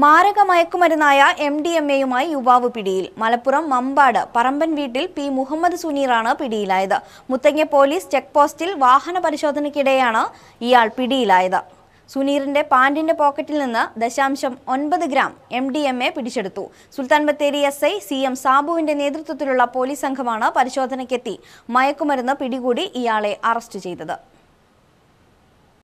മാരക മയക്കുമരുന്നായ M D M എയുമായി യുവാവ് പിടിയിൽ മലപ്പുറം മമ്പാട് പറമ്പൻ വീട്ടിൽ പി മുഹമ്മദ് സുനീറാണ് പിടിയിലായത് മുത്തങ്ങ പോലീസ് ചെക്ക് പോസ്റ്റിൽ വാഹന പരിശോധനയ്ക്കിടെയാണ് ഇയാൾ പിടിയിലായത് സുനീറിന്റെ പാൻറിന്റെ പോക്കറ്റിൽ നിന്ന് ദശാംശം ഒൻപത് gram M D M A പിടിച്ചെടുത്തു Sultan Bathery S I C M സാബുവിന്റെ നേതൃത്വത്തിലുള്ള പോലീസ് സംഘമാണ് പരിശോധനയ്ക്കെത്തി മയക്കുമരുന്ന് പിടികൂടി ഇയാളെ അറസ്റ്റ് ചെയ്തത്